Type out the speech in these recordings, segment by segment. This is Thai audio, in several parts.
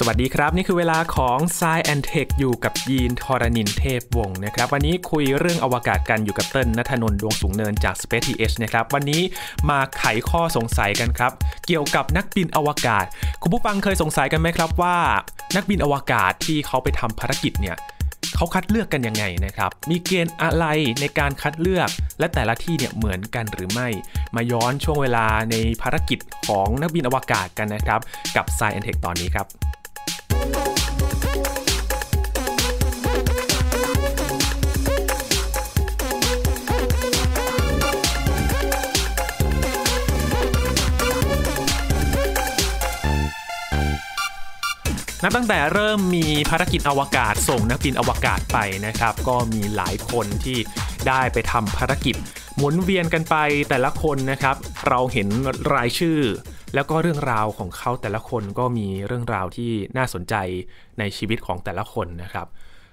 สวัสดีครับ นี่คือเวลาของ s ซแอนเทคอยู่กับยีนทอรานินเทพวงศ์นะครับวันนี้คุยเรื่องอวกาศกันอยู่กับเต้นนัทนนท์ดวงสูงเนินจาก Space TH นะครับวันนี้มาไขข้อสงสัยกันครับ เกี่ยวกับนักบินอวกาศ คุณผู้ฟังเคยสงสัยกันไหมครับว่า นักบินอวกาศที่เขาไปทำภารกิจเนี่ยเขาคัดเลือกกันยังไงนะครับ มีเกณฑ์อะไรในการคัดเลือกและแต่ละที่เนี่ยเหมือนกันหรือไม่ มาย้อนช่วงเวลาในภารกิจของนักบินอวกาศกันนะครับกับ s ซแอนเทคตอนนี้ครับนับตั้งแต่เริ่มมีภารกิจอวกาศส่งนักบินอวกาศไปนะครับ ก็มีหลายคนที่ได้ไปทำภารกิจ หมุนเวียนกันไปแต่ละคนนะครับ เราเห็นรายชื่อ แล้วก็เรื่องราวของเขาแต่ละคนก็มีเรื่องราวที่น่าสนใจในชีวิตของแต่ละคนนะครับ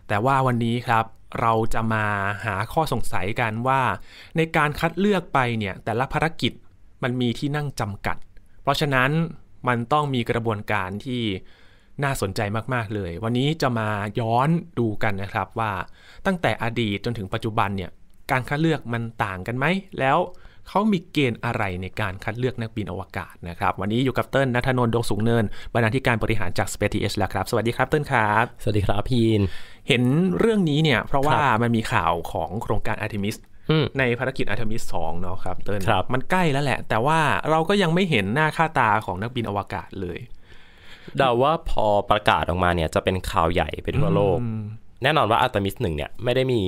แต่ว่าวันนี้ครับเราจะมาหาข้อสงสัยกันว่า ในการคัดเลือกไปเนี่ยแต่ละภารกิจมันมีที่นั่งจำกัด เพราะฉะนั้นมันต้องมีกระบวนการที่น่าสนใจมาก ๆ เลย วันนี้จะมาย้อนดูกันนะครับว่าตั้งแต่อดีตจนถึงปัจจุบันเนี่ย การคัดเลือกมันต่างกันไหม แล้วเขามีเกณฑ์อะไรในการคัดเลือกนักบินอวกาศนะครับ วันนี้อยู่กับเติ้ลนัทนนท์ดงสูงเนินบรรณาธิการบริหารจาก Space TH แล้วครับ สวัสดีครับเติ้ลครับ สวัสดีครับพีน เห็นเรื่องนี้เนี่ยเพราะว่ามันมีข่าวของโครงการอาร์ทิมิสในภารกิจอาร์ทิมิสงเนาะครับเติ้ลมันใกล้แล้วแหละ แต่ว่าเราก็ยังไม่เห็นหน้าค่าตาของนักบินอวกาศเลยเดาว่าพอประกาศออกมาเนี่ยจะเป็นข่าวใหญ่ไปทั่วโลก แน่นอนว่าอัลตมิสหนึ่งเนี่ยไม่ได้มี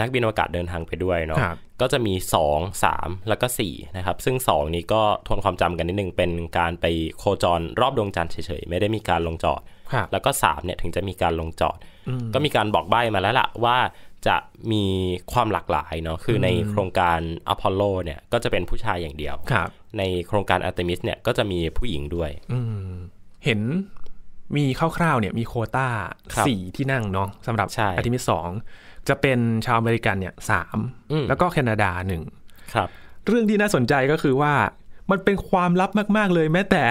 นักบินอวกาศเดินทางไปด้วยเนาะ ก็จะมี2 3 แล้วก็4นะครับ ซึ่ง 2 นี้ก็ทวนความจำกันนิดนึงเป็นการไปโคจรรอบดวงจันทร์เฉยๆ ไม่ได้มีการลงจอด แล้วก็3เนี่ยถึงจะมีการลงจอด ก็มีการบอกใบ้มาแล้วล่ะ ว่าจะมีความหลากหลายเนาะ คือในโครงการอพอลโลเนี่ยก็จะเป็นผู้ชายอย่างเดียว ในโครงการอัลตมิสเนี่ยก็จะมีผู้หญิงด้วยเห็นมีคร่าวๆเนี่ยมีโคต้าสี่ที่นั่งเนาะสำหรับอาทิมิสองจะเป็นชาวอเมริกันเนี่ยสามแล้วก็แคนาดาหนึ่งเรื่องที่น่าสนใจก็คือว่ามันเป็นความลับมากๆเลย แม้แต่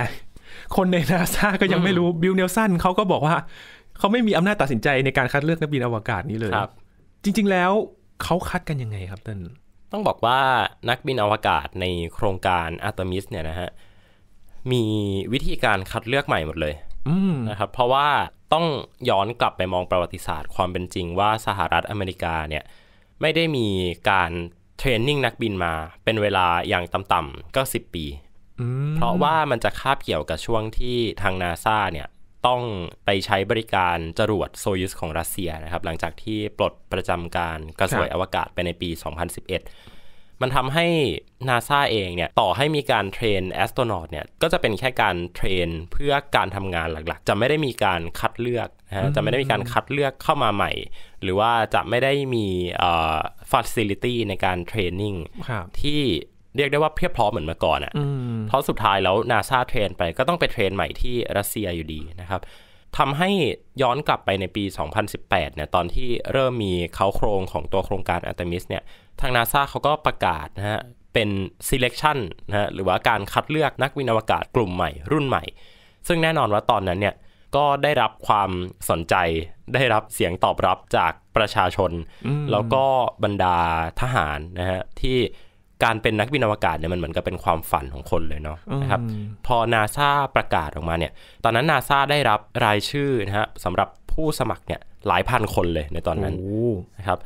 คนในนาซาก็ยังไม่รู้บิลเนลสันเขาก็บอกว่า เขาไม่มีอำนาจตัดสินใจในการคัดเลือกนักบินอวกาศนี้เลยรจริงๆแล้วเขาคัดกันยังไงครับต้นต้องบอกว่านักบินอวกาศในโครงการอาร์ตมิสเนี่ยนะฮะมีวิธีการคัดเลือกใหม่หมดเลยนะครับเพราะว่าต้องย้อนกลับไปมองประวัติศาสตร์ความเป็นจริงว่าสหรัฐอเมริกาเนี่ยไม่ได้มีการเทรนนิ่งนักบินมาเป็นเวลาอย่างต่ำๆก็สิบปี เพราะว่ามันจะคาบเกี่ยวกับช่วงที่ทางนาซาเนี่ยต้องไปใช้บริการจรวดโซยุสของรัสเซียนะครับ หลังจากที่ปลดประจำการกระสวยอวกาศไปในปี 2011มันทำให้นาซาเองเนี่ยต่อให้มีการเทรนแอสโตรนอตเนี่ย ก็จะเป็นแค่การเทรนเพื่อการทำงานหลักๆ จะไม่ได้มีการคัดเลือกฮะจะไม่ได้มีการคัดเลือกเข้ามาใหม่ หรือว่าจะไม่ได้มีเอ่อฟรสซิลิตี้ในการเทรนนิ่งที่เรียกได้ว่าเพียบพร้อมเหมือนเมื่อก่อนอะ่ะเพราะสุดท้ายแล้วนาซาเทรนไปก็ต้องไปเทรนใหม่ที่รัสเซียอยู่ดีนะครับทำให้ย้อนกลับไปในปี 2018 เนี่ย ตอนที่เริ่มมีเขาโครงของตัวโครงการอัลติมิสเนี่ย ทางนาซาเขาก็ประกาศนะฮะ เป็น selection นะฮะ หรือว่าการคัดเลือกนักวินอวกาศกลุ่มใหม่รุ่นใหม่ ซึ่งแน่นอนว่าตอนนั้นเนี่ย ก็ได้รับความสนใจ ได้รับเสียงตอบรับจากประชาชน แล้วก็บรรดาทหารนะฮะที่การเป็นนักบินอวกาศเนี่ยมันเหมือนกับเป็นความฝันของคนเลยเนาะนะครับ พอนาซาประกาศออกมาเนี่ย ตอนนั้นนาซาได้รับรายชื่อนะฮะสำหรับผู้สมัครเนี่ยหลายพันคนเลยในตอนนั้นนะครับ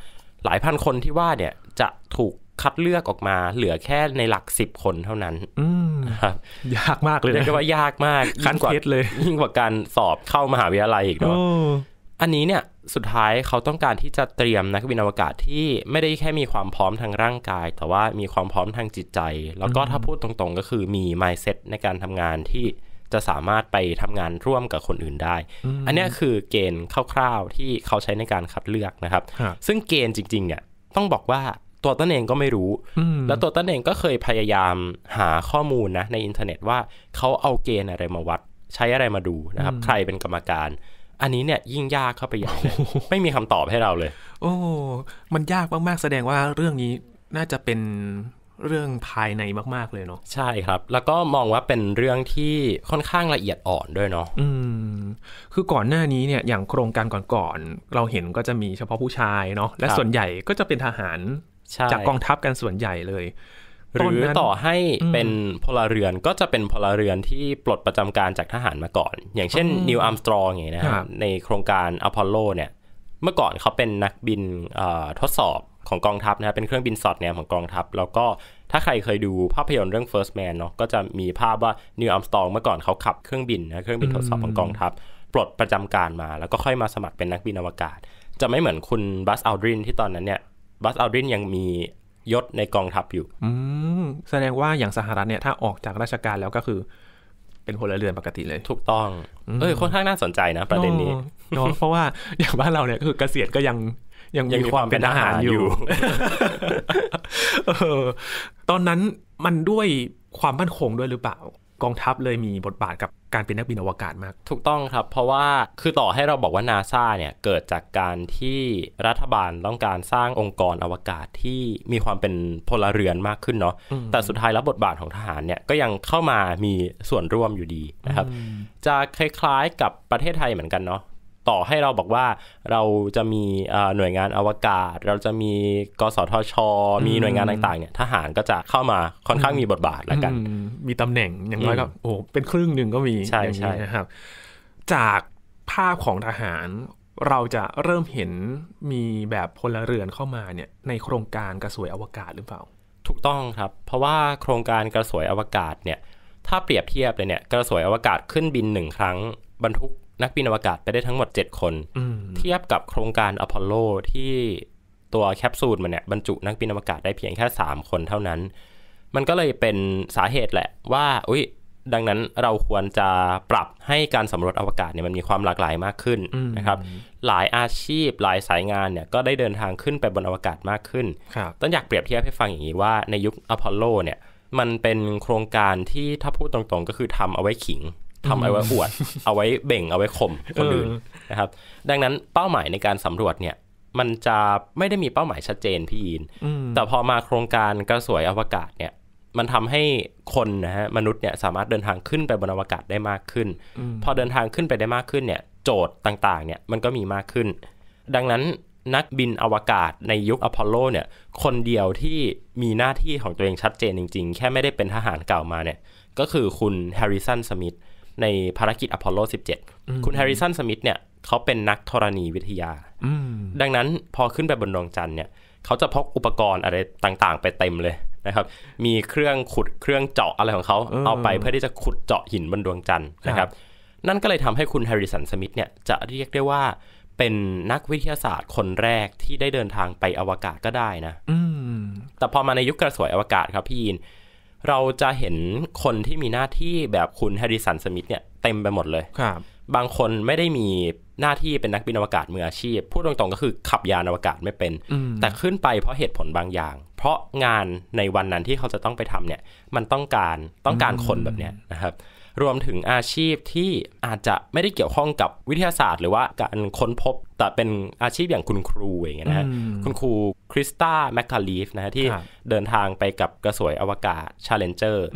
หลายพันคนที่ว่าเนี่ยจะถูกคัดเลือกออกมาเหลือแค่ในหลักสิบคนเท่านั้นครับ ยากมากเลยเรียกว่ายากมาก ขั้นกว่าเลย ยิ่งกว่าการสอบเข้ามหาวิทยาลัยอีกเนาะอันนี้เนี่ยสุดท้ายเขาต้องการที่จะเตรียมนักบินอวกาศที่ไม่ได้แค่มีความพร้อมทางร่างกาย แต่ว่ามีความพร้อมทางจิตใจ แล้วก็ถ้าพูดตรงๆ ก็คือมี mindset ในการทำงานที่จะสามารถไปทำงานร่วมกับคนอื่นได้ อันนี้คือเกณฑ์คร่าวๆที่เขาใช้ในการคัดเลือกนะครับ ซึ่งเกณฑ์จริงๆเนี่ยต้องบอกว่าตัวต้นเองก็ไม่รู้แล้วตัวต้นเองก็เคยพยายามหาข้อมูลนะ ในอินเทอร์เน็ตว่าเขาเอาเกณฑ์อะไรมาวัดใช้อะไรมาดูนะครับ ใครเป็นกรรมการอันนี้เนี่ยยิ่งยากเข้าไปใหญ่เลไม่มีคำตอบให้เราเลย โอ้ มันยากมาก ๆ แสดงว่าเรื่องนี้น่าจะเป็นเรื่องภายในมาก ๆเลยเนาะใช่ครับ แล้วก็มองว่าเป็นเรื่องที่ค่อนข้างละเอียดอ่อนด้วยเนาะอืมคือก่อนหน้านี้เนี่ยอย่างโครงการก่อน ๆ เราเห็นก็จะมีเฉพาะผู้ชายเนาะและส่วนใหญ่ก็จะเป็นทหาร จากกองทัพกันส่วนใหญ่เลยหรือต่อให้เป็นพลเรือนก็จะเป็นพลเรือนที่ปลดประจำการจากทหารมาก่อน อย่างเช่นนิวอัมสตรองอย่างนี้นะครับในโครงการอพอลโลเนี่ยเมื่อก่อนเขาเป็นนักบินทดสอบของกองทัพนะครเป็นเครื่องบินสอดแนมของกองทัพ แล้วก็ถ้าใครเคยดูภาพยนตร์เรื่อง First Man เนาะก็จะมีภาพว่านิวอัมสตรองเมื่อก่อนเขาขับเครื่องบินนะเครื่องบินทดสอบของกองทัพ ปลดประจำการมา แล้วก็ค่อยมาสมัครเป็นนักบินอวกาศ จะไม่เหมือนคุณบัสอัลดรินที่ตอนนั้นเนี่ยบัสอัลดรินยังมียศในกองทัพอยู่ อืม แสดงว่าอย่างสหรัฐเนี่ย ถ้าออกจากราชการแล้วก็คือ เป็นพลเรือนปกติเลย ถูกต้อง เอ้ยค่อนข้างน่าสนใจนะประเด็นนี้เเพราะว่าอย่างบ้านเราเนี่ย คือเกษียณก็ยังยังมีความเป็นทหารอยู่ ตอนนั้นมันด้วยความมั่นคงด้วยหรือเปล่ากองทัพเลยมีบทบาทกับการเป็นนักบินอวกาศมาก ถูกต้องครับ เพราะว่าคือต่อให้เราบอกว่านาซาเนี่ยเกิดจากการที่รัฐบาลต้องการสร้างองค์กรอวกาศที่มีความเป็นพลเรือนมากขึ้นเนาะแต่สุดท้ายแล้วบทบาทของทหารเนี่ยก็ยังเข้ามามีส่วนร่วมอยู่ดีนะครับ จะคล้ายๆกับประเทศไทยเหมือนกันเนาะต่อให้เราบอกว่าเราจะมีหน่วยงานอวกาศ เราจะมีกสทช มีหน่วยงานต่างๆเนี่ย ทหารก็จะเข้ามาค่อนข้างมีบทบาทแล้วกัน มีตำแหน่งอย่างน้อยก็โอ้ เป็นครึ่งหนึ่งก็มีใช่ใช่ครับ จากภาพของทหาร เราจะเริ่มเห็นมีแบบพลเรือนเข้ามาเนี่ยในโครงการกระสวยอวกาศหรือเปล่า ถูกต้องครับ เพราะว่าโครงการกระสวยอวกาศเนี่ยถ้าเปรียบเทียบเลยเนี่ยกระสวยอวกาศขึ้นบินหนึ่งครั้งบรรทุกนักบินอวกาศไปได้ทั้งหมด 7 คนเทียบกับโครงการอพอลโลที่ตัวแคปซูลมันเนี่ย บรรจุนักบินอวกาศได้เพียงแค่ 3 คนเท่านั้น มันก็เลยเป็นสาเหตุแหละว่า อุ้ยดังนั้นเราควรจะปรับให้การสำรวจอวกาศเนี่ยมันมีความหลากหลายมากขึ้นนะครับ หลายอาชีพหลายสายงานเนี่ย ก็ได้เดินทางขึ้นไปบนอวกาศมากขึ้นต้นอยากเปรียบเทียบให้ฟังอย่างนี้ว่าในยุคอพอลโลเนี่ย มันเป็นโครงการที่ถ้าพูดตรงๆ ก็คือทำเอาไว้ขิงทำเอาไว้อวด เอาไว้เบ่งเอาไว้ข่มคนอื่นนะครับ ดังนั้นเป้าหมายในการสำรวจเนี่ย มันจะไม่ได้มีเป้าหมายชัดเจนพี่ยินแต่พอมาโครงการกระสวยอวกาศเนี่ย มันทำให้คนนะฮะมนุษย์เนี่ยสามารถเดินทางขึ้นไปบนอวกาศได้มากขึ้น พอเดินทางขึ้นไปได้มากขึ้นเนี่ยโจทย์ต่างๆเนี่ยมันก็มีมากขึ้น ดังนั้นนักบินอวกาศในยุคอพอลโลเนี่ย คนเดียวที่มีหน้าที่ของตัวเองชัดเจนจริง ๆ แค่ไม่ได้เป็นทหารเก่ามาเนี่ย ก็คือคุณแฮร์ริสันสมิธในภารกิจอพอลโล 17 คุณแฮร์ริสันสมิธเนี่ยเขาเป็นนักธรณีวิทยา ดังนั้นพอขึ้นไปบนดวงจันทร์เนี่ยเขาจะพกอุปกรณ์อะไรต่างๆไปเต็มเลยนะครับ มีเครื่องขุดเครื่องเจาะอะไรของเขาเอาไปเพื่อที่จะขุดเจาะหินบนดวงจันทร์นะครับ นั่นก็เลยทำให้คุณแฮร์ริสันสมิธเนี่ยจะเรียกได้ว่าเป็นนักวิทยาศาสตร์คนแรกที่ได้เดินทางไปอวกาศก็ได้นะแต่พอมาในยุคกระสวยอวกาศครับพี่ยินเราจะเห็นคนที่มีหน้าที่แบบคุณแฮร์ริสันสมิธเนี่ยเต็มไปหมดเลยครับ บางคนไม่ได้มีหน้าที่เป็นนักบินอวกาศมืออาชีพ พูดตรงๆก็คือขับยานอวกาศไม่เป็น แต่ขึ้นไปเพราะเหตุผลบางอย่าง เพราะงานในวันนั้นที่เขาจะต้องไปทำเนี่ย มันต้องการต้องการคนแบบเนี้ยนะครับรวมถึงอาชีพที่อาจจะไม่ได้เกี่ยวข้องกับวิทยาศาสตร์หรือว่าการค้นพบ แต่เป็นอาชีพอย่างคุณครูอย่างเงี้ยนะฮะคุณครูคริสตาแมคคาลีฟนะฮะที่เดินทางไปกับกระสวยอวกาศชาเลนเจอร์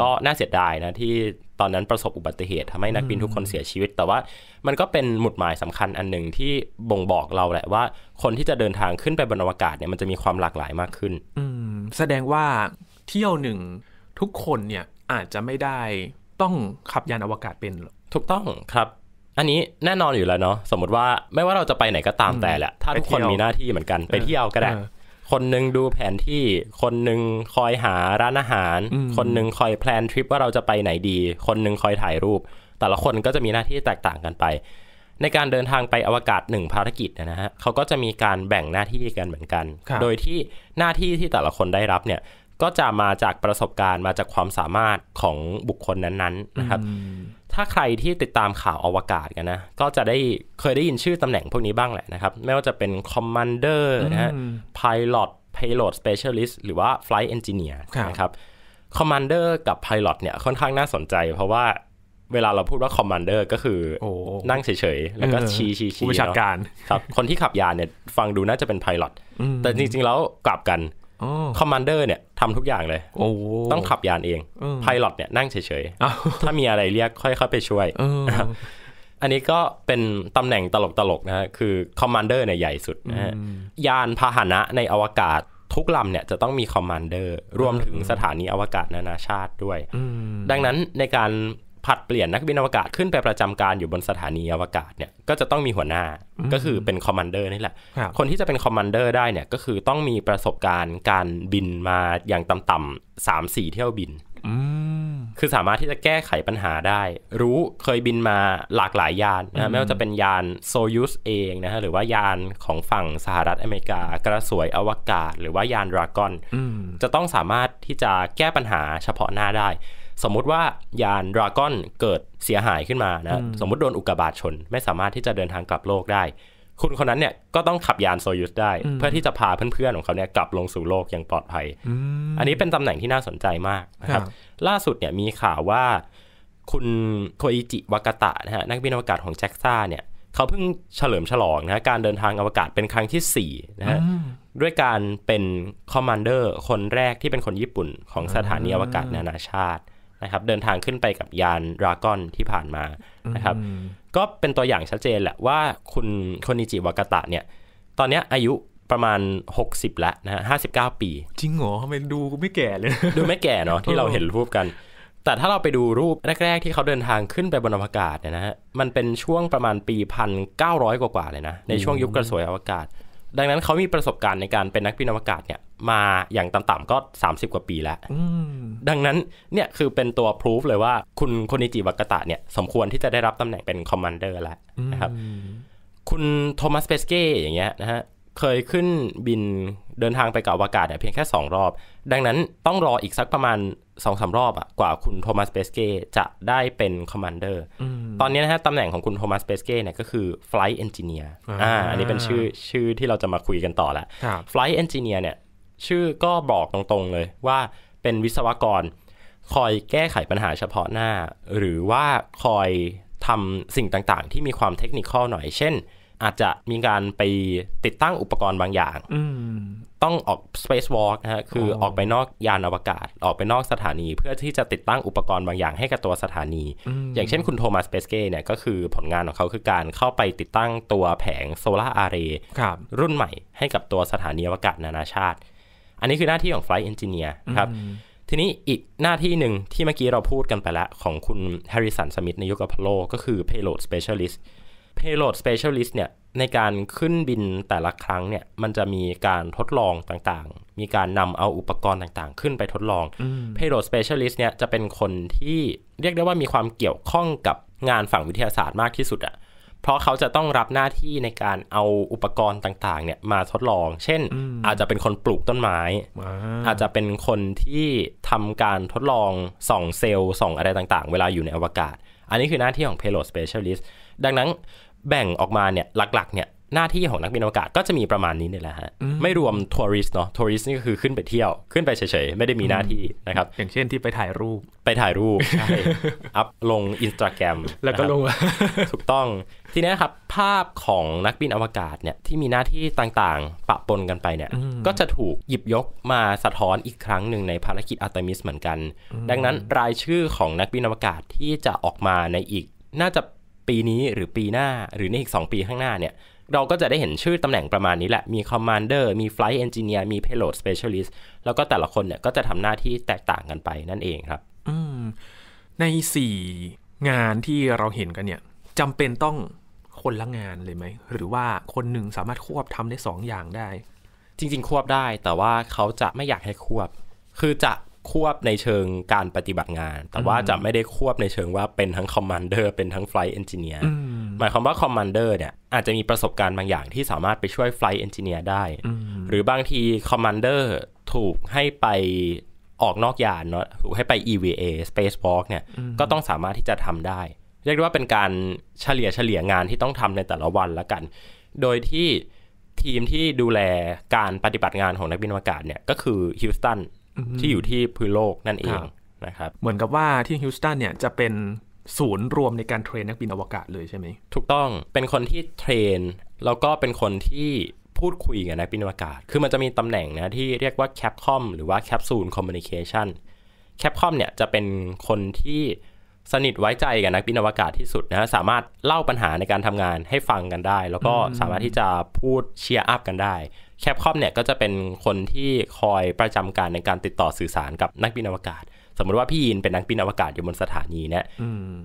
ก็น่าเสียดายนะ ที่ตอนนั้นประสบอุบัติเหตุทำให้นักบินทุกคนเสียชีวิต แต่ว่ามันก็เป็นหมุดหมายสำคัญอันหนึ่งที่บ่งบอกเราแหละว่า คนที่จะเดินทางขึ้นไปบนอวกาศเนี่ยมันจะมีความหลากหลายมากขึ้นแสดงว่าเที่ยวหนึ่ง ทุกคนเนี่ยอาจจะไม่ได้ต้องขับยานอวกาศเป็น ถูกต้องครับ อันนี้แน่นอนอยู่แล้วเนาะ สมมติว่าไม่ว่าเราจะไปไหนก็ตามแต่แหละถ้าทุกคนมีหน้าที่เหมือนกัน ไปเที่ยวก็ได้ คนหนึ่งดูแผนที่ คนหนึ่งคอยหาร้านอาหาร คนหนึ่งคอยแพลนทริปว่าเราจะไปไหนดี คนหนึ่งคอยถ่ายรูป แต่ละคนก็จะมีหน้าที่แตกต่างกันไป ในการเดินทางไปอวกาศหนึ่งภารกิจนะฮะเขาก็จะมีการแบ่งหน้าที่กันเหมือนกัน โดยที่หน้าที่ที่แต่ละคนได้รับเนี่ยก็จะมาจากประสบการณ์มาจากความสามารถของบุคคลนั้นๆนะครับถ้าใครที่ติดตามข่าวอวกาศกันนะก็จะได้เคยได้ยินชื่อตำแหน่งพวกนี้บ้างแหละนะครับไม่ว่าจะเป็นคอมมานเดอร์นะฮะพายโลดย a y l o สเปเชียลิสต์หรือว่าฟลายเอนจิเนียร์นะครับคอมมานเดอร์กับพายล l o t เนี่ย ค่อนข้างน่าสนใจ เพราะว่าเวลาเราพูดว่าคอมมานเดอร์ก็คือนั่งเฉยๆ แล้วก็ชี้ชี้ชี้ผู้บัญชาการครับคนที่ขับยานเนี่ยฟังดูน่าจะเป็นพายล l o t แต่จริงๆแล้วกลับกันคอมมานเดอร์ เนี่ยทำทุกอย่างเลยต้องขับยานเองพายロเนี่ยนั่งเฉยๆ ถ้ามีอะไรเรียกค่อยเข้าไปช่วยอันนี้ก็เป็นตำแหน่งตลกๆนะฮะคือคอมมานเดอร์เนี่ยใหญ่สุดนะฮะยานพาหนะในอวกาศทุกลำเนี่ยจะต้องมีคอมมานเดอร์รวมถึงสถานีอวกาศนานาชาติด้วยดังนั้นในการผัดเปลี่ยนนักบินอวกาศขึ้นไปประจำการอยู่บนสถานีอวกาศเนี่ยก็จะต้องมีหัวหน้าก็คือเป็นคอมมานเดอร์นี่แหละ คนที่จะเป็นคอมมานเดอร์ได้เนี่ยก็คือต้องมีประสบการณ์การบินมาอย่างต่ำๆสามสี่เที่ยวบินคือสามารถที่จะแก้ไขปัญหาได้ รู้เคยบินมาหลากหลายยานนะไม่ว่าจะเป็นยานโซยูสเองนะฮะหรือว่ายานของฝั่งสหรัฐอเมริกากระสวยอวกาศ หรือว่ายานดราก้อนจะต้องสามารถที่จะแก้ปัญหาเฉพาะหน้าได้สมมุติว่ายานดราก้อนเกิดเสียหายขึ้นมานะสมมติโดนอุกกาบาตชน ไม่สามารถที่จะเดินทางกลับโลกได้ คุณคนนั้นเนี่ยก็ต้องขับยานโซยุสได้ เพื่อที่จะพาเพื่อนๆ ของเขาเนี่ยกลับลงสู่โลกอย่างปลอดภัย อันนี้เป็นตำแหน่งที่น่าสนใจมากนะครับ ล่าสุดเนี่ยมีข่าวว่าคุณโคอิจิวากาตะนะฮะนักบินอวกาศของแจ็กซ่าเนี่ย เขาเพิ่งเฉลิมฉลองนะการเดินทางอวกาศเป็นครั้งที่4นะฮะด้วยการเป็นคอมมานเดอร์คนแรกที่เป็นคนญี่ปุ่นของสถานีอวกาศนานาชาตินะครับเดินทางขึ้นไปกับยานรากอนที่ผ่านมานะครับก็เป็นตัวอย่างชัดเจนแหละว่าคุณคนิจิวากาตะเนี่ยตอนนี้อายุประมาณ 60แล้วนะฮะห้าสิบเก้าปี จริงเหรอทำไมดูไม่แก่เลยดูไม่แก่เนาะที่เราเห็นรูปกัน แต่ถ้าเราไปดูรูปแรกๆที่เขาเดินทางขึ้นไปบนอวกาศเนี่ยนะฮะมันเป็นช่วงประมาณปีพันเก้าร้อยกว่าๆเลยนะในช่วงยุคกระสวยอวกาศดังนั้นเขามีประสบการณ์ในการเป็นนักบินอวกาศเนี่ย มาอย่างต่ำๆก็ 30 กว่าปีแล้วดังนั้นเนี่ยคือเป็นตัวพิสูจเลยว่าคุณโคนิจิวากตะเนี่ยสมควรที่จะได้รับตำแหน่งเป็นคอมมานเดอร์แล้วนะครับคุณโทมัสเปสเก้อย่างเงี้ยนะฮะเคยขึ้นบินเดินทางไปกับอวกาศเนี่ยเพียงแค่ 2 รอบ ดังนั้นต้องรออีกสักประมาณสองสารอบอะกว่าคุณโทมัสเปสเก้จะได้เป็นคอมมานเดอร์ตอนนี้นะฮะตำแหน่งของคุณโทมัสเปสเก้เนี่ยก็คือไฟล์เอนจิเนียร์อ่าอันนี้เป็นชื่อชื่อที่เราจะมาคุยกันต่อละไฟล์เอนจิเนียร์เนี่ยชื่อก็บอกตรงๆเลยว่าเป็นวิศวกร คอยแก้ไขปัญหาเฉพาะหน้า หรือว่าคอยทำสิ่งต่างๆ ที่มีความเทคนิคข้อหน่อยเช่นอาจจะมีการไปติดตั้งอุปกรณ์บางอย่างต้องออก Space Walk นะฮะคือออกไปนอกยานอวกาศ ออกไปนอกสถานี เพื่อที่จะติดตั้งอุปกรณ์บางอย่างให้กับตัวสถานี อย่างเช่นคุณโทมัสเปสเก้เนี่ยก็คือผลงานของเขาคือการเข้าไปติดตั้งตัวแผงโซลาร์อารีรรุ่นใหม่ให้กับตัวสถานีอวกาศนานาชาติ อันนี้คือหน้าที่ของ Flight Engineer ครับทีนี้อีกหน้าที่หนึ่งที่เมื่อกี้เราพูดกันไปแล้วของคุณแฮร์ริสันสมิธในยุคอพอลโลก็คือ Payload Specialist payload specialist เนี่ยในการขึ้นบินแต่ละครั้งเนี่ยมันจะมีการทดลองต่างๆ มีการนำเอาอุปกรณ์ต่างๆ ขึ้นไปทดลอง payload specialist เนี่ยจะเป็นคนที่เรียกได้ว่ามีความเกี่ยวข้องกับงานฝั่งวิทยาศาสตร์มากที่สุดอะเพราะเขาจะต้องรับหน้าที่ในการเอาอุปกรณ์ต่างๆ เนี่ยมาทดลองเช่นอาจจะเป็นคนปลูกต้นไม้ อาจจะเป็นคนที่ทำการทดลองส่องเซลล์ส่องอะไรต่างๆ เวลาอยู่ในอวกาศ อันนี้คือหน้าที่ของ payload specialist ดังนั้นแบ่งออกมาเนี่ยหลักๆเนี่ยหน้าที่ของนักบินอวกาศก็จะมีประมาณนี้นี่แหละฮะไม่รวมทัวริสเนาะทัวริสนี่ก็คือขึ้นไปเที่ยวขึ้นไปเฉยๆไม่ได้มีหน้าที่นะครับอย่างเช่นที่ไปถ่ายรูปไปถ่ายรูปอัพลงอินสตาแกรมแล้วก็ลงถูกต้อง ทีนี้ครับภาพของนักบินอวกาศเนี่ยที่มีหน้าที่ต่างๆ ปะปนกันไปเนี่ยก็จะถูกหยิบยกมาสะท้อนอีกครั้งหนึ่งในภารกิจอัตมิสเหมือนกัน ดังนั้นรายชื่อของนักบินอวกาศที่จะออกมาในอีกน่าจะปีนี้หรือปีหน้าหรือในอีก2ปีข้างหน้าเนี่ย เราก็จะได้เห็นชื่อตำแหน่งประมาณนี้แหละมี Commander มี Flight Engineer มี Payload Specialist แล้วก็แต่ละคนเนี่ยก็จะทำหน้าที่แตกต่างกันไปนั่นเองครับ อืม ใน 4 งานที่เราเห็นกันเนี่ยจำเป็นต้องคนละงานเลยไหมหรือว่าคนหนึ่งสามารถควบทำได้ 2 อย่างได้ จริง ๆ ควบได้แต่ว่าเขาจะไม่อยากให้ควบ คือจะควบในเชิงการปฏิบัติงาน แต่ว่าจะไม่ได้ควบในเชิงว่าเป็นทั้งคอมมานเดอร์เป็นทั้งไฟล์เอนจิเนียร์ หมายความว่าคอมมานเดอร์เนี่ยอาจจะมีประสบการณ์บางอย่าง ที่สามารถไปช่วยไฟล์เอนจิเนียร์ได้ หรือบางทีคอมมานเดอร์ถูกให้ไปออกนอกยานเนาะ ถูกให้ไป EVA Space Walk เนี่ย ก็ต้องสามารถที่จะทำได้ เรียกได้ว่าเป็นการเฉลี่ยเฉลี่ยงานที่ต้องทำในแต่ละวันละกัน โดยที่ทีมที่ดูแลการปฏิบัติงานของนักบินอวกาศเนี่ยก็คือฮิวสตันที่อยู่ที่พื้นโลกนั่นเองนะครับเหมือนกับว่าที่ฮิวสตันเนี่ยจะเป็นศูนย์รวมในการเทรนนักบินอวกาศเลยใช่ไหมถูกต้องเป็นคนที่เทรนแล้วก็เป็นคนที่พูดคุยกับนักบินอวกาศคือมันจะมีตำแหน่งนะที่เรียกว่าแคปคอมหรือว่าแคปซูลคอมมิวนิเคชันแคปคอมเนี่ยจะเป็นคนที่สนิทไว้ใจกับนักบินอวกาศที่สุดนะสามารถเล่าปัญหาในการทำงานให้ฟังกันได้ แล้วก็สามารถที่จะพูดเชียร์อัพกันได้แคปคอมเนี่ยก็จะเป็นคนที่คอยประจำการในการติดต่อสื่อสารกับนักบินอวกาศ สมมติว่าพี่ยินเป็นนักบินอวกาศอยู่บนสถานีเนี่ย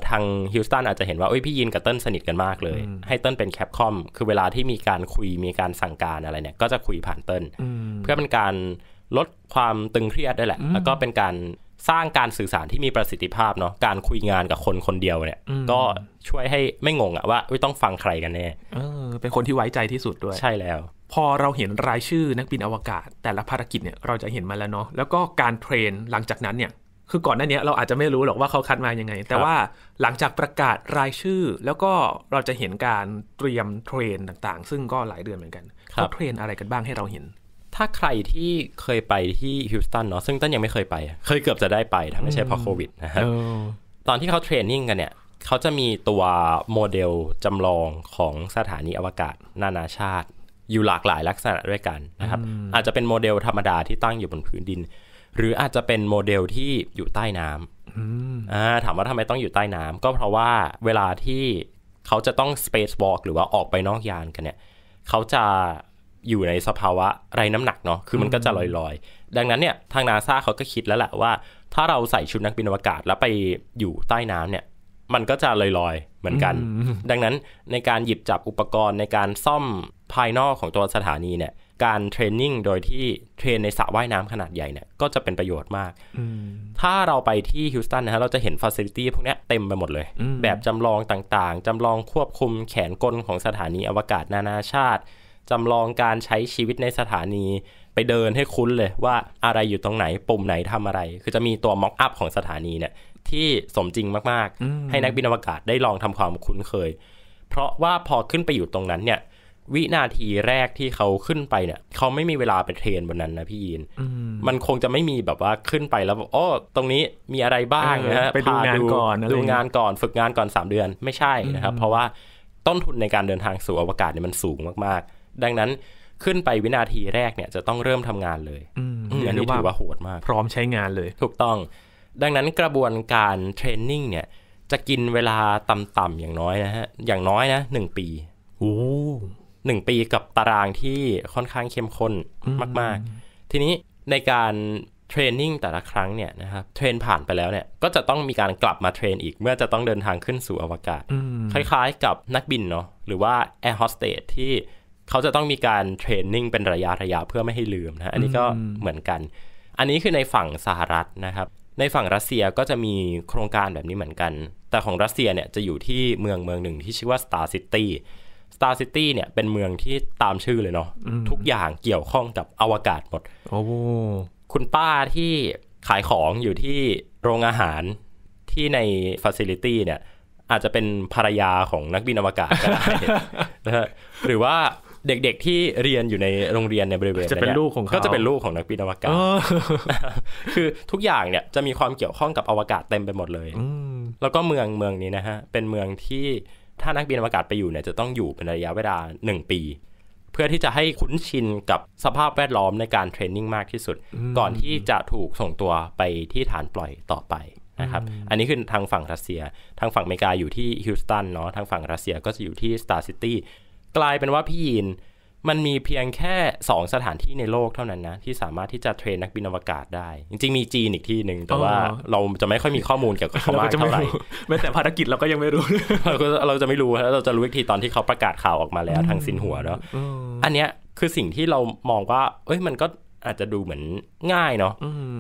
ทางฮิวสตันอาจจะเห็นว่าเอ้ยพี่ยินกับเติ้ลสนิทกันมากเลย ให้เติ้ลเป็นแคปคอม คือเวลาที่มีการคุยมีการสั่งการอะไรเนี่ย ก็จะคุยผ่านเติ้ลเพื่อเป็นการลดความตึงเครียดได้แหละ แล้วก็เป็นการสร้างการสื่อสารที่มีประสิทธิภาพเนาะการคุยงานกับคนคนเดียวเนี่ย ก็ช่วยให้ไม่งงอะว่าต้องฟังใครกันแน่เออเป็นคนที่ไว้ใจที่สุดด้วยใช่แล้ว พอเราเห็นรายชื่อนักบินอวกาศ แต่ละภารกิจเนี่ยเราจะเห็นมาแล้วเนาะแล้วก็การเทรนหลังจากนั้นเนี่ยคือก่อนหน้านี้เราอาจจะไม่รู้หรอกว่าเขาคัดมายังไงแต่ว่าหลังจากประกาศรายชื่อแล้วก็เราจะเห็นการเตรียมเทรนต่างๆซึ่งก็หลายเดือนเหมือนกันเขาเทรนอะไรกันบ้างให้เราเห็นถ้าใครที่เคยไปที่ฮิวสตันเนาะซึ่งต้นยังไม่เคยไป เคยเกือบจะได้ไปถ้าไม่ใช่เพราะโควิดนะครับตอนที่เขาเทรนนิ่งกันเนี่ย เขาจะมีตัวโมเดลจำลองของสถานีอวกาศ นานาชาติอยู่หลากหลายลักษณะด้วยกันนะครับ อาจจะเป็นโมเดลธรรมดาที่ตั้งอยู่บนพื้นดิน หรืออาจจะเป็นโมเดลที่อยู่ใต้น้ำถามว่าทำไมต้องอยู่ใต้น้ำก็เพราะว่าเวลาที่เขาจะต้อง space walk หรือว่าออกไปนอกยานกันเนี่ย เขาจะอยู่ในสภาวะไรน้ำหนักเนาะ คือมันก็จะลอยๆ ดังนั้นเนี่ย ทางนาซาเขาก็คิดแล้วแหละว่าถ้าเราใส่ชุดนักบินอวกาศแล้วไปอยู่ใต้น้ำเนี่ย มันก็จะลอยๆ เหมือนกัน ดังนั้นในการหยิบจับอุปกรณ์ในการซ่อมภายนอกของตัวสถานีเนี่ยการเทรนนิ่งโดยที่เทรนในสระว่ายน้ำขนาดใหญ่เนี่ยก็จะเป็นประโยชน์มาก ถ้าเราไปที่ฮิวสตันนะฮะเราจะเห็นฟอสซิลิตี้พวกนี้เต็มไปหมดเลย แบบจำลองต่างๆ จำลองควบคุมแขนกลของสถานีอวกาศนานาชาติจำลองการใช้ชีวิตในสถานีไปเดินให้คุ้นเลยว่าอะไรอยู่ตรงไหนปุ่มไหนทำอะไรคือจะมีตัวม็อกอัพของสถานีเนี่ย ที่สมจริงมาก ๆ ให้นักบินอวกาศได้ลองทำความคุ้นเคย เพราะว่าพอขึ้นไปอยู่ตรงนั้นเนี่ย วินาทีแรกที่เขาขึ้นไปเนี่ยเขาไม่มีเวลาไปเทรนบนนั้นนะ พี่ยินมันคงจะไม่มีแบบว่าขึ้นไปแล้วอ๋อตรงนี้มีอะไรบ้างนะะไปดูงานก่อนดูงานก่อนฝึกงานก่อน 3 เดือนไม่ใช่นะครับ เพราะว่าต้นทุนในการเดินทางสู่อวกาศเนี่ยมันสูงมาก ๆดังนั้นขึ้นไปวินาทีแรกเนี่ยจะต้องเริ่มทำงานเลยอันนี้ถือว่าโหดมาก พร้อมใช้งานเลย ถูกต้อง ดังนั้นกระบวนการเทรนนิ่งเนี่ยจะกินเวลาต่ำๆอย่างน้อยนะฮะ อย่างน้อยนะหนึ่งปีโอ้หนึ่งปีกับตารางที่ค่อนข้างเข้มข้นมากๆ ทีนี้ในการเทรนนิ่งแต่ละครั้งเนี่ยนะครับเทรนผ่านไปแล้วเนี่ยก็จะต้องมีการกลับมาเทรนอีก เมื่อจะต้องเดินทางขึ้นสู่อวกาศคล้ายๆกับนักบินเนาะหรือว่าแอร์โฮสเตสที่เขาจะต้องมีการเทรนนิ่งเป็นระยะระยะ เพื่อไม่ให้ลืมนะอันนี้ก็เหมือนกัน อันนี้คือในฝั่งสหรัฐนะครับ ในฝั่งรัสเซียก็จะมีโครงการแบบนี้เหมือนกัน แต่ของรัสเซียเนี่ยจะอยู่ที่เมืองเมืองหนึ่งที่ชื่อว่า Star City Star City เนี่ยเป็นเมืองที่ตามชื่อเลยเนาะ ทุกอย่างเกี่ยวข้องกับอวกาศหมด โอ้คุณป้าที่ขายของอยู่ที่โรงอาหารที่ในฟ a c i l i t ้เนี่ย อาจจะเป็นภรรยาของนักบินอวกาศก็ได้หรือว่าเด็กๆ ที่เรียนอยู่ในโรงเรียนในบริเวณจะเป็นลูกของเขาก็จะเป็นลูกของนักบินอวกาศ คือทุกอย่างเนี่ยจะมีความเกี่ยวข้องกับอวกาศเต็มไปหมดเลยแล้วก็เมืองเมืองนี้นะฮะ เป็นเมืองที่ถ้านักบินอวกาศไปอยู่เนี่ยจะต้องอยู่เป็นระยะเวลา1 ปี เพื่อที่จะให้คุ้นชินกับสภาพแวดล้อมในการเทรนนิ่งมากที่สุด ก่อนที่จะถูกส่งตัวไปที่ฐานปล่อยต่อไปนะครับ อันนี้คือทางฝั่งรัสเซีย ทางฝั่งอเมริกาอยู่ที่ฮิวสตันเนาะ ทางฝั่งรัสเซียก็จะอยู่ที่สตาร์ซิตี้กลายเป็นว่าพี่ยีนมันมีเพียงแค่ 2 สถานที่ในโลกเท่านั้นนะที่สามารถที่จะเทรนนักบินอวกาศได้ จริง ๆ มีจีนอีกที่หนึ่งแต่ว่าเราจะไม่ค่อยมีข้อมูลเกี่ยวกับเขามากเท่าไหร่แม้แต่ภารกิจเราก็ยังไม่รู้เราจะไม่รู้แล้วเราจะรู้อีกทีตอนที่เขาประกาศข่าวออกมาแล้วทางสินหัวเนาะอันเนี้ยคือสิ่งที่เรามองว่าเอ้ยมันก็อาจจะดูเหมือนง่ายเนาะ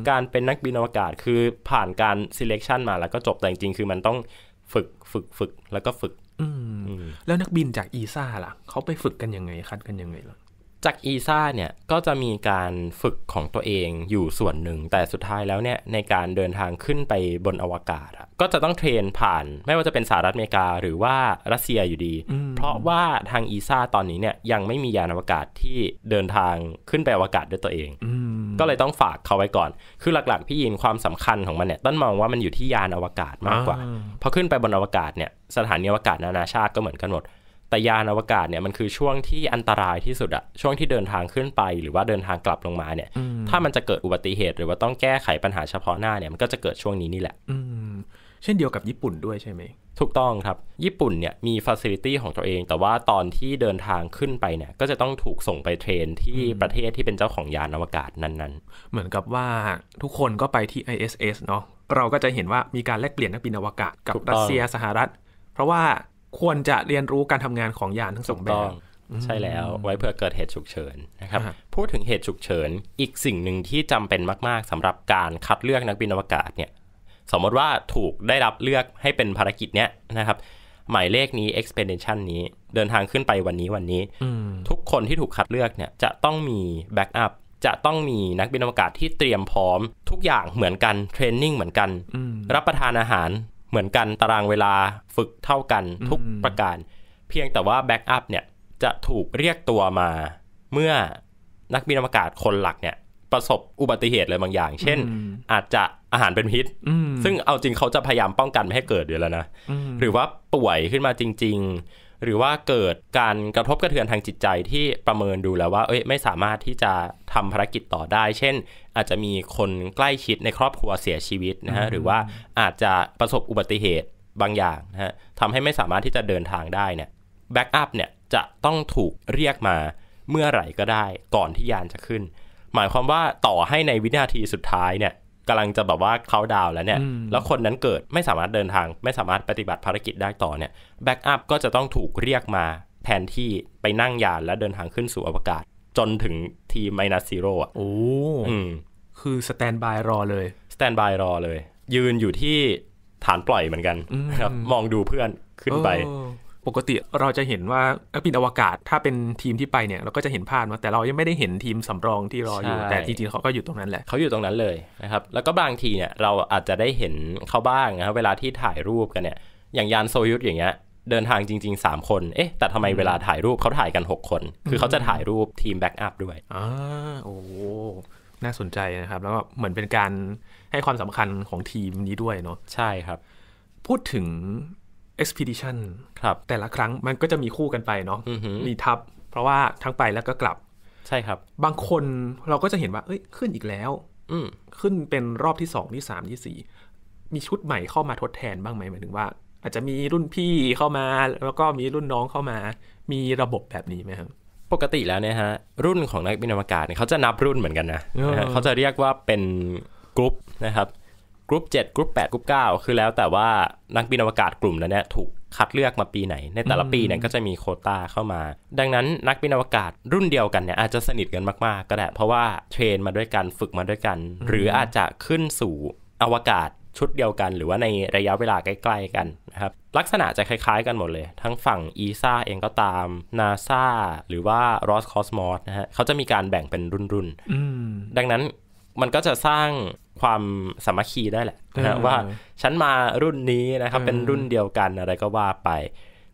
การเป็นนักบินอวกาศคือผ่านการ selection มาแล้วก็จบแต่จริงๆคือมันต้องฝึกฝึกฝึกแล้วก็ฝึกแล้วนักบินจากอีซ่าล่ะเขาไปฝึกกันยังไง คัดกันยังไงล่ะจากอีซ่าเนี่ยก็จะมีการฝึกของตัวเองอยู่ส่วนหนึ่งแต่สุดท้ายแล้วเนี่ยในการเดินทางขึ้นไปบนอวกาศ ก็จะต้องเทรนผ่านไม่ว่าจะเป็นสหรัฐอเมริกาหรือว่ารัสเซียอยู่ดี เพราะว่าทางอีซ่า ตอนนี้เนี่ยยังไม่มียานอวกาศที่เดินทางขึ้นไปอวกาศด้วยตัวเอง ก็เลยต้องฝากเขาไว้ก่อน คือหลักๆ พี่ยินความสำคัญของมันเนี่ยต้นมองว่ามันอยู่ที่ยานอวกาศมากกว่าพอขึ้นไปบนอวกาศเนี่ยสถานีอวกาศ นานาชาติก็เหมือนกันหมดแต่ยานอวกาศเนี่ยมันคือช่วงที่อันตรายที่สุดอะช่วงที่เดินทางขึ้นไปหรือว่าเดินทางกลับลงมาเนี่ยถ้ามันจะเกิดอุบัติเหตุ หรือว่าต้องแก้ไขปัญหาเฉพาะหน้าเนี่ยมันก็จะเกิดช่วงนี้นี่แหละเช่นเดียวกับญี่ปุ่นด้วยใช่ไหมถูกต้องครับ ญี่ปุ่นเนี่ยมีฟสซิลิตี้ของตัวเอง แต่ว่าตอนที่เดินทางขึ้นไปเนี่ยก็จะต้องถูกส่งไปเทรนที่ประเทศที่เป็นเจ้าของยานอวกาศนั้นๆ เหมือนกับว่าทุกคนก็ไปที่ ISS เนาะเราก็จะเห็นว่ามีการแลกเปลี่ยนนักบินอวกาศกับรัสเซียสหรัฐ เพราะว่าควรจะเรียนรู้การทำงานของยานทั้งสองแบบใช่แล้วไว้เพื่อเกิดเหตุฉุกเฉินนะครับ พูดถึงเหตุฉุกเฉิน อีกสิ่งหนึ่งที่จำเป็นมาก ๆสำหรับการคัดเลือกนักบินอวกาศเนี่ยสมมติว่าถูกได้รับเลือกให้เป็นภารกิจเนี้ยนะครับ หมายเลขนี้ expedition นี้เดินทางขึ้นไปวันนี้วันนี้ ทุกคนที่ถูกคัดเลือกเนี่ยจะต้องมี back up จะต้องมีนักบินอวกาศที่เตรียมพร้อม ทุกอย่างเหมือนกันเทรนนิ่งเหมือนกัน รับประทานอาหารเหมือนกันตารางเวลาฝึกเท่ากันทุกประการ เพียงแต่ว่าแบ็กอัพเนี่ยจะถูกเรียกตัวมา เมื่อนักบินอวกาศคนหลักเนี่ย ประสบอุบัติเหตุเลยบางอย่าง เช่นอาจจะอาหารเป็นพิษ ซึ่งเอาจริงเขาจะพยายามป้องกันไม่ให้เกิดอยู่แล้วนะ หรือว่าป่วยขึ้นมาจริงหรือว่าเกิดการกระทบกระเทือนทางจิตใจที่ประเมินดูแล้วว่าเอ้ยไม่สามารถที่จะทำภารกิจต่อได้ เช่นอาจจะมีคนใกล้ชิดในครอบครัวเสียชีวิตนะฮะหรือว่าอาจจะประสบอุบัติเหตุบางอย่างนะฮะทำให้ไม่สามารถที่จะเดินทางได้เนี่ยแบ็กอัพเนี่ยจะต้องถูกเรียกมาเมื่อไหร่ก็ได้ก่อนที่ยานจะขึ้น หมายความว่าต่อให้ในวินาทีสุดท้ายเนี่ยกำลังจะแบบว่าเขาดาวแล้วเนี่ยแล้วคนนั้นเกิดไม่สามารถเดินทาง ไม่สามารถปฏิบัติภารกิจได้ต่อเนี่ยแบ็กอัพก็จะต้องถูกเรียกมาแทนที่ไปนั่งยานและเดินทางขึ้นสู่อวกาศ จนถึงทีมไมนัสซีโร่อ่ะโอ้คือสแตนบายรอเลยสแตนบายรอเลย ยืนอยู่ที่ฐานปล่อยเหมือนกันครับมองดูเพื่อนขึ้นไปปกติเราจะเห็นว่านักบินอวกาศถ้าเป็นทีมที่ไปเนี่ย เราก็จะเห็นภาพมาแต่เรายังไม่ได้เห็นทีมสำรองที่รออยู่ แต่จริงๆเขาก็อยู่ตรงนั้นแหละเขาอยู่ตรงนั้นเลยนะครับ แล้วก็บางทีเนี่ย เราอาจจะได้เห็นเขาบ้างนะครับเวลาที่ถ่ายรูปกันเนี่ยอย่างยานโซยุสอย่างเงี้ย เดินทางจริงๆ3คนเอ๊ะแต่ทำไมเวลาถ่ายรูปเขาถ่ายกัน6คน คือเขาจะถ่ายรูปทีมแบ็กอัพด้วยอ่าโอ้น่าสนใจนะครับ แล้วก็เหมือนเป็นการให้ความสำคัญของทีมนี้ด้วยเนาะใช่ครับ พูดถึง Expedition ครับ แต่ละครั้งมันก็จะมีคู่กันไปเนาะมีทับเพราะว่าทั้งไปแล้วก็กลับ ใช่ครับ บางคนเราก็จะเห็นว่า เอ้ยขึ้นอีกแล้ว อืขึ้นเป็นรอบที่สองที่สามที่สี่มีชุดใหม่เข้ามาทดแทนบ้างไหมหมายถึงว่า อาจจะมีรุ่นพี่เข้ามา แล้วก็มีรุ่นน้องเข้ามา มีระบบแบบนี้ไหมครับปกติแล้วเนี่ยฮะ รุ่นของนักบินอวกาศเนี่ยเขาจะนับรุ่นเหมือนกันนะเขาจะเรียกว่าเป็นกรุ๊ปนะครับกรุ๊ป7กรุ๊ป8กรุ๊ป9คือแล้วแต่ว่านักบินอวกาศกลุ่มนั้นเนี่ยถูกคัดเลือกมาปีไหนในแต่ละปีเนี่ยก็จะมีโคต้าเข้ามา ดังนั้นนักบินอวกาศรุ่นเดียวกันเนี่ยอาจจะสนิทกันมากๆก็ได้เพราะว่าเทรนมาด้วยกันฝึกมาด้วยกัน หรืออาจจะขึ้นสู่อวกาศชุดเดียวกัน หรือว่าในระยะเวลาใกล้ๆกันนะครับลักษณะจะคล้าย ๆ กันหมดเลย ทั้งฝั่งอีซ่าเองก็ตาม NASA หรือว่า Roscosmos นะฮะเขาจะมีการแบ่งเป็นรุ่นๆดังนั้นมันก็จะสร้างความสามัคคีได้แหละนะว่าฉันมารุ่นนี้นะครับ เป็นรุ่นเดียวกันอะไรก็ว่าไป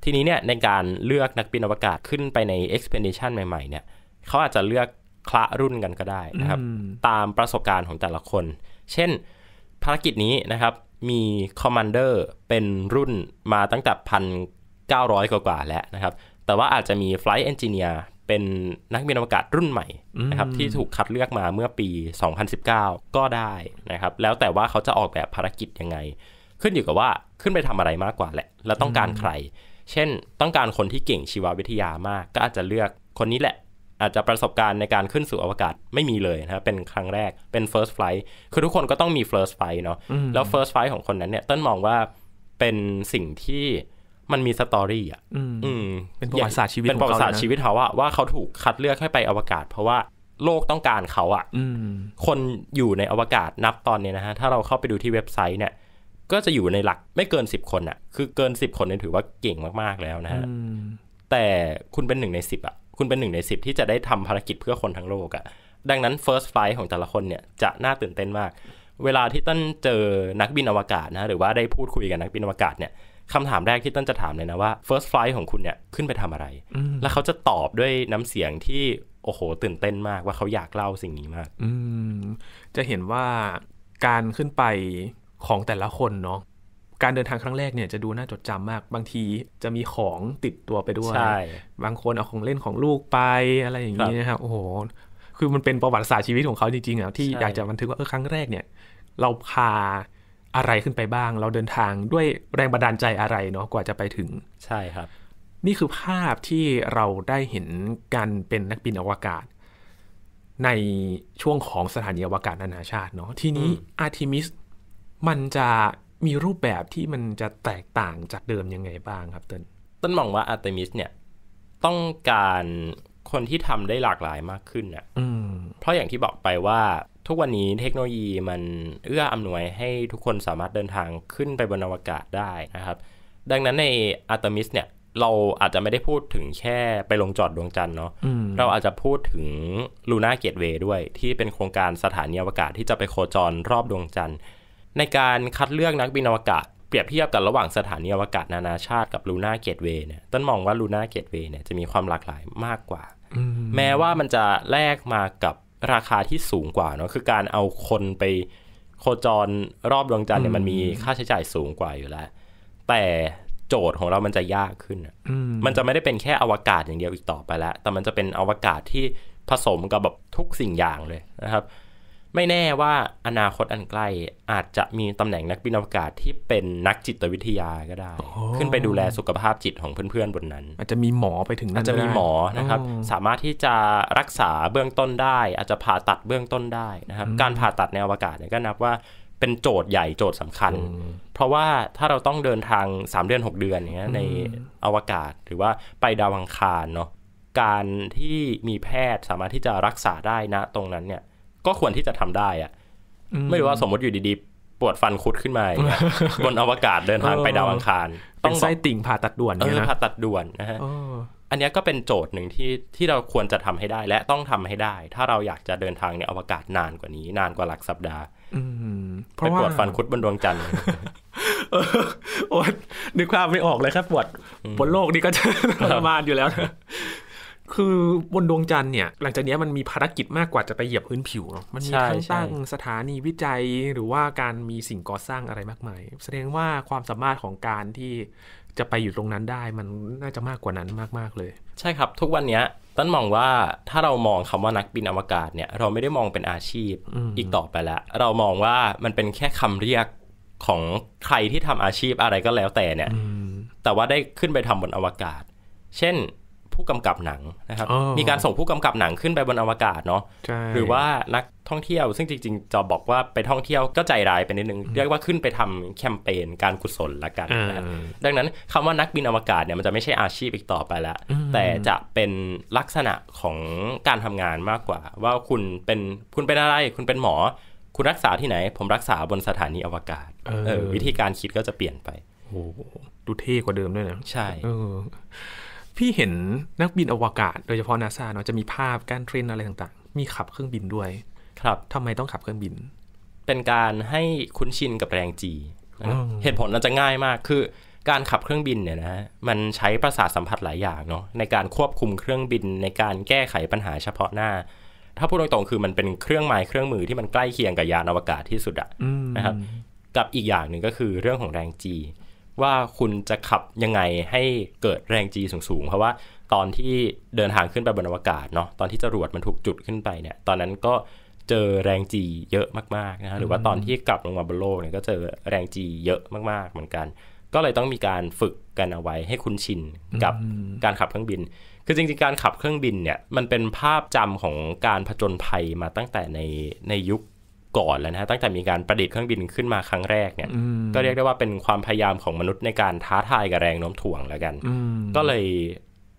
ทีนี้เนี่ยในการเลือกนักบินอวกาศขึ้นไปใน Expedition ใหม่ๆเนี่ยเขาอาจจะเลือกคละรุ่นกันก็ได้นะครับ ตามประสบการณ์ของแต่ละคน เช่นภารกิจนี้นะครับมีคอมมานเดอร์เป็นรุ่นมาตั้งแต่พันเก้าร้อยกว่าแล้วนะครับ แต่ว่าอาจจะมีไฟล์เอนจิเนียร์เป็นนักบินอวกาศรุ่นใหม่นะครับที่ถูกคัดเลือกมาเมื่อปี 2019 ก็ได้นะครับ แล้วแต่ว่าเขาจะออกแบบภารกิจยังไง ขึ้นอยู่กับว่าขึ้นไปทำอะไรมากกว่าแหละ แล้วต้องการใคร เช่นต้องการคนที่เก่งชีววิทยามากก็อาจจะเลือกคนนี้แหละ อาจจะประสบการณ์ในการขึ้นสู่อวกาศไม่มีเลยนะครับเป็นครั้งแรกเป็น first flight คือทุกคนก็ต้องมี first flight เนาะแล้ว first flight ของคนนั้นเนี่ยต้นมองว่าเป็นสิ่งที่มันมีสตอรี่อ่ะอืมเป็นประวัติศาสตร์ชีวิตเป็นประวัติศาสตร์ชีวิตเขาว่าว่าเขาถูกคัดเลือกให้ไปอวกาศ เพราะว่าโลกต้องการเขาอ่ะคนอยู่ในอวกาศนับตอนนี้นะฮะถ้าเราเข้าไปดูที่เว็บไซต์เนี่ย ก็จะอยู่ในหลักไม่เกินสิบคนอ่ะคือเกินสิบคนเนี่ยถือว่าเก่งมากๆแล้วนะฮะแต่คุณเป็นหนึ่งในสิบอ่ะคุณเป็นหนึ่งในสิบที่จะได้ทำภารกิจเพื่อคนทั้งโลกอ่ะดังนั้น first flight ของแต่ละคนเนี่ยจะน่าตื่นเต้นมากเวลาที่ตั้นเจอนักบินอวกาศนะหรือว่าได้พูดคุยกับนักบินอวกาศเนี่ยคำถามแรกที่ต้นจะถามเลยนะว่า first flight ของคุณเนี่ยขึ้นไปทำอะไร แล้วเขาจะตอบด้วยน้ำเสียงที่โอ้โห ตื่นเต้นมากว่าเขาอยากเล่าสิ่งนี้มาก อืจะเห็นว่าการขึ้นไปของแต่ละคนเนาะการเดินทางครั้งแรกเนี่ยจะดูน่าจดจำมาก บางทีจะมีของติดตัวไปด้วยบางคนเอาของเล่นของลูกไป อะไรอย่างนี้นะครับโอ้โหคือมันเป็นประวัติศาสตร์ชีวิตของเขาจริงๆอ่ะที่อยากจะบันทึกว่าเออครั้งแรกเนี่ย เราพาอะไรขึ้นไปบ้าง เราเดินทางด้วยแรงบันดาลใจอะไรเนาะกว่าจะไปถึงใช่ครับ นี่คือภาพที่เราได้เห็นการเป็นนักบินอวกาศ ในช่วงของสถานีอวกาศนานาชาติเนาะทีนี้อาร์ทิมิสมันจะมีรูปแบบที่มันจะแตกต่างจากเดิมยังไงบ้างครับเต้นต้นมองว่าอาร์ทิมิสเนี่ย ต้องการคนที่ทำได้หลากหลายมากขึ้นเนี่ะเพราะอย่างที่บอกไปว่าทุกวันนี้เทคโนโลยีมัน เอื้ออำนวยให้ทุกคนสามารถเดินทางขึ้นไปบนอวกาศได้นะครับ ดังนั้นในอัตมิสเนี่ยเราอาจจะไม่ได้พูดถึงแค่ไปลงจอดดวงจันทร์เนาะเราอาจจะพูดถึงลูน่าเกตเวย์ด้วย ที่เป็นโครงการสถานีอวกาศ ที่จะไปโคจรรอบดวงจันทร์ในการคัดเลือกนักบินอวกาศ เปรียบเทียบกันระหว่างสถานีอวกาศนานาชาติกับลูน่าเกตเวย์เนี่ยต้นมองว่าลูน่าเกตเวย์เนี่ยจะมีความหลากหลายมากกว่า แม้ว่ามันจะแลกมากับราคาที่สูงกว่าเนาะคือการเอาคนไปโคจรรอบดวงจันทร์เนี่ยมันมีค่าใช้จ่ายสูงกว่าอยู่แล้ว แต่โจทย์ของเรามันจะยากขึ้นมันจะไม่ได้เป็นแค่อวกาศอย่างเดียวอีกต่อไปแล้ว แต่มันจะเป็นอวกาศที่ผสมกับแบบทุกสิ่งอย่างเลยนะครับไม่แน่ว่าอนาคตอันใกล้อาจจะมีตำแหน่งนักบินอวกาศที่เป็นนักจิตวิทยาก็ได้ ขึ้นไปดูแลสุขภาพจิตของเพื่อนๆ บนนั้น อาจจะมีหมอไปถึงนั้นอาจจะมีหมอนะครับ สามารถที่จะรักษาเบื้องต้นได้ อาจจะผ่าตัดเบื้องต้นได้นะครับการผ่าตัดในอวกาศเนี่ยก็นับว่า เป็นโจทย์ใหญ่โจทย์สำคัญ เพราะว่าถ้าเราต้องเดินทาง 3 เดือน 6 เดือนอย่างเงี้ยในอวกาศหรือว่าไปดาวังคารเนาะการที่มีแพทย์สามารถที่จะรักษาได้นะตรงนั้นเนี่ยก็ควรที่จะทำได้อะไม่รู้ว่าสมมติอยู่ดีๆ ปวดฟันคุดขึ้นมาบนอวกาศเดินทางไปดาวอังคาร ต้องไส้ติ่งผ่าตัดด่วนเนี่ยออผ่าตัดด่วนนะฮะอันนี้ก็เป็นโจทย์หนึ่งที่ที่เราควรจะทำให้ได้ และต้องทำให้ได้ ถ้าเราอยากจะเดินทางในอวกาศนานกว่านี้ นานกว่าหลักสัปดาห์เพราะว่าปวดฟันคุดบนดวงจันทร์โอ๊ยนึกภาพไม่ออกเลยครับ ปวดบนโลกนี่ก็จะทรมานอยู่แล้วคือบนดวงจันทร์เนี่ยหลังจากนี้มันมีภารกิจมากกว่าจะไปเหยียบพื้นผิวเนะมันมีทั้งตั้งสถานีวิจัยหรือว่าการมีสิ่งก่อสร้างอะไรมากมายแสดงว่าความสามารถของการที่จะไปอยู่ตรงนั้นได้มันน่าจะมากกว่านั้นมากๆเลย ใช่ครับ ทุกวันนี้ต้นมองว่าถ้าเรามองคำว่านักบินอวกาศเนี่ย เราไม่ได้มองเป็นอาชีพอีกต่อไปแล้ว เรามองว่ามันเป็นแค่คำเรียกของใครที่ทำอาชีพอะไรก็แล้วแต่เนี่ยแต่ว่าได้ขึ้นไปทำบนอวกาศ เช่นผู้กำกับหนังนะครับมีการส่งผู้กำกับหนังขึ้นไปบนอวกาศเนาะหรือว่านักท่องเที่ยว ซึ่งจริง ๆ จะบอกว่าไปท่องเที่ยวก็ใจร้ายไปนิดนึงเรียกว่าขึ้นไปทำแคมเปญการกุศลละกันนะดังนั้น คำว่านักบินอวกาศเนี่ยมันจะไม่ใช่อาชีพอีกต่อไปละแต่จะเป็นลักษณะของการทำงานมากกว่า ว่าคุณเป็นคุณเป็นอะไรคุณเป็นหมอ คุณรักษาที่ไหน ผมรักษาบนสถานีอวกาศวิธีการคิดก็จะเปลี่ยนไปโอ้ดูเท่กว่าเดิมด้วยนะใช่พี่เห็นนักบินอวกาศ โดยเฉพาะนาซาเนาะจะมีภาพการเทรนอะไรต่างๆ มีขับเครื่องบินด้วยครับทำไมต้องขับเครื่องบิน เป็นการให้คุ้นชินกับแรงจีเหตุผลน่าจะง่ายมากคือการขับเครื่องบินเนี่ยนะมันใช้ประสาทสัมผัสหลายอย่างเนาะในการควบคุมเครื่องบินในการแก้ไขปัญหาเฉพาะหน้า ถ้าพูดตรงๆคือมันเป็นเครื่องไม้เครื่องมือที่มันใกล้เคียงกับยานอวกาศที่สุดอะนะครับกับอีกอย่างหนึ่งก็คือเรื่องของแรงจีว่าคุณจะขับยังไงให้เกิดแรงจีสูงๆ เพราะว่าตอนที่เดินทางขึ้นไปบนอวกาศเนาะตอนที่จรวดมันถูกจุดขึ้นไปเนี่ยตอนนั้นก็เจอแรงจีเยอะมากๆนะฮะหรือว่าตอนที่กลับลงมาบนโลกเนี่ยก็เจอแรงจีเยอะมากๆเหมือนกัน ก็เลยต้องมีการฝึกกันเอาไว้ให้คุ้นชินกับการขับเครื่องบิน คือจริงๆการขับเครื่องบินเนี่ยมันเป็นภาพจำของการผจญภัยมาตั้งแต่ในในยุคก่อนแล้วนะฮะตั้งแต่มีการประดิษฐ์เครื่องบินขึ้นมาครั้งแรกเนี่ยก็เรียกได้ว่าเป็นความพยายามของมนุษย์ในการท้าทายกับแรงโน้มถ่วงแล้วกันก็เลย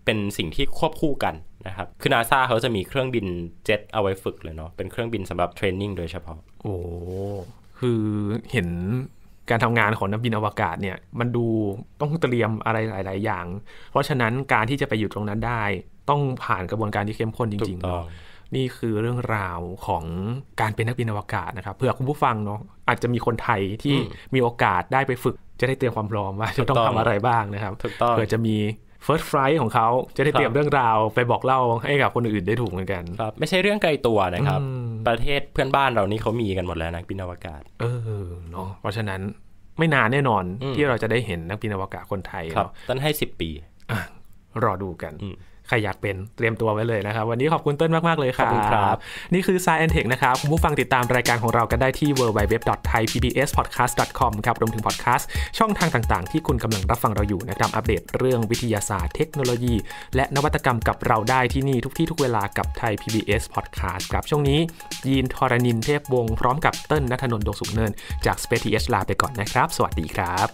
เป็นสิ่งที่ควบคู่กันนะครับคือนาซาเขาจะมีเครื่องบินเจ็ตเอาไว้ฝึกเลยเนาะเป็นเครื่องบินสำหรับเทรนนิ่งโดยเฉพาะโอ้คือเห็นการทำงานของนักบินอวกาศเนี่ยมันดูต้องเตรียมอะไรหลาย ๆ อย่าง เพราะฉะนั้นการที่จะไปอยู่ตรงนั้นได้ ต้องผ่านกระบวนการที่เข้มข้นจริงๆเนี่คือเรื่องราวของการเป็นนักบินอวกาศนะครับเผื่อคุณผู้ฟังเนาะอาจจะมีคนไทยที่มีโอกาสได้ไปฝึก จะได้เตรียมความพร้อมว่าจะต้องทำอะไรบ้างนะครับเผื่อจะมี first f l i ฟ h t ของเขาจะได้เตรียมเรื่องราวไปบอกเล่าให้กับคนอื่นได้ถูกเหมือนกันครับ ไม่ใช่เรื่องไกลตัวนะครับ ประเทศเพื่อนบ้านเรานี่เขามีกันหมดแล้วนักบินอวกาศ เออเนาะเพราะฉะนั้นไม่นานแน่นอนที่เราจะได้เห็นนักบินอวกาศคนไทยครับตั้นให้สิบปีรอดูกันใครอยากเป็นเตรียมตัวไว้เลยนะครับ วันนี้ขอบคุณเติ้ลมากมากเลยครับครับนี่คือ s าย e n c e a n นะครับคุณผู้ฟังติดตามรายการของเรากันได้ที่ www.thaipbspodcast.com ครับรวมถึงพอดแคสต์ช่องทางต่างๆ ที่คุณกำลังรับฟังเราอยู่ นะครับ อัปเดตเรื่องวิทยาศาสตร์เทคโนโลยี และนวัตกรรมกับเราได้ที่นี่ทุกที่ทุกเวลากับไทย PBS Podcast ครับช่วงนี้ยีนทรณินเทพวงพร้อมกับเติ้ลนัทนนท์ดวงสุขเนินจาก Space TH ลาไปก่อนนะครับ สวัสดีครับ